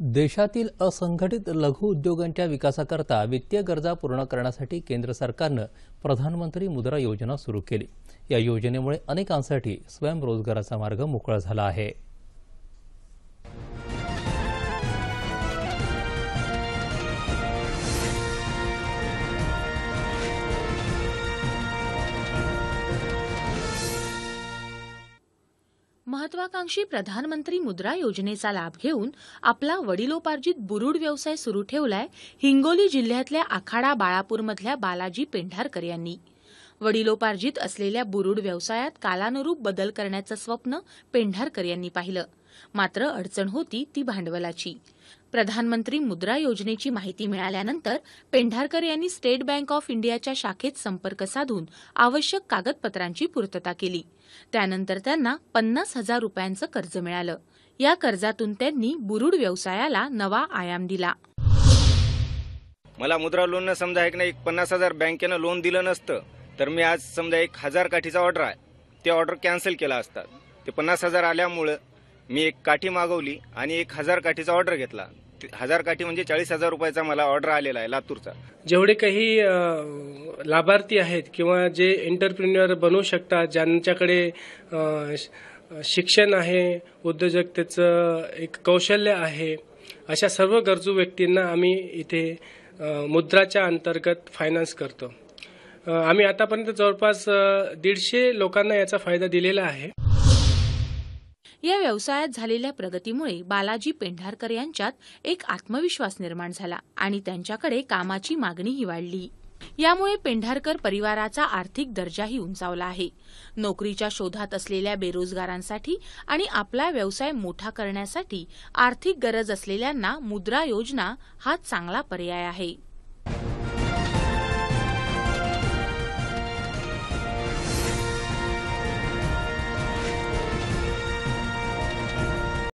देशातील असंघटित लघु उद्योगांच्या विकासाकरता वित्तीय गरजा पूर्ण करण्यासाठी केंद्र सरकारनं प्रधानमंत्री मुद्रा योजना सुरू केली या योजनेमुळे अनेकांसाठी स्वयंरोजगाराचा मार्ग मोकळा झाला आहे महत्वाकांक्षी प्रधानमंत्री मुद्रा योजनेचा लाभ घेऊन आपला वडिलोपार्जित बुरुड व्यवसाय सुरू ठेवलाय हिंगोली जिल्ह्यातल्या आखाडा बाळापूरमधल्या बालाजी पेंढारकर यांनी वडिलोपार्जित असलेल्या बुरुड व्यवसायात कालानुरूप बदल करण्याचं स्वप्न पेंढारकर यांनी पाहिलं मात्र अडचण होती ती भांडवलाची प्रधानमंत्री मुद्रा योजनेची माहिती मिळाल्यानंतर पेंढारकर यांनी स्टेट बँक ऑफ इंडियाच्या शाखेत संपर्क साधून आवश्यक कागदपत्रांची पूर्तता केली त्यानंतर त्यांना पन्नास हजार रुपयांचं कर्ज मिळालं या कर्जातून त्यांनी बुरुड व्यवसायाला नवा आयाम दिला मला मुद्रा लोन समजा एक नाही एक पन्नास हजार बँकेनं लोन दिलं नसतं तर मी आज समजा एक हजार काठीचा ऑर्डर आहे ते ऑर्डर कॅन्सल केला असतात ते पन्नास हजार आल्यामुळं मी एक काठी मागवली आणि एक हजार काठीचा ऑर्डर घेतला हजार काठी म्हणजे चाळीस हजार रुपयाचा मला ऑर्डर आलेला आहे लातूरचा जेवढे काही लाभार्थी आहेत किंवा जे एंटरप्रिन्युअर बनवू शकतात ज्यांच्याकडे शिक्षण आहे उद्योजकतेचं एक कौशल्य आहे अशा सर्व गरजू व्यक्तींना आम्ही इथे मुद्राच्या अंतर्गत फायनान्स करतो आम्ही आतापर्यंत जवळपास दीडशे लोकांना याचा फायदा दिलेला आहे या व्यवसायात झालेल्या प्रगतीमुळे बालाजी पेंढारकर यांच्यात एक आत्मविश्वास निर्माण झाला आणि त्यांच्याकडे कामाची मागणीही वाढली यामुळे पेंढारकर परिवाराचा आर्थिक दर्जाही उंचावला आहे नोकरीच्या शोधात असलेल्या बेरोजगारांसाठी आणि आपला व्यवसाय मोठा करण्यासाठी आर्थिक गरज असलेल्यांना मुद्रा योजना हा चांगला पर्याय आहे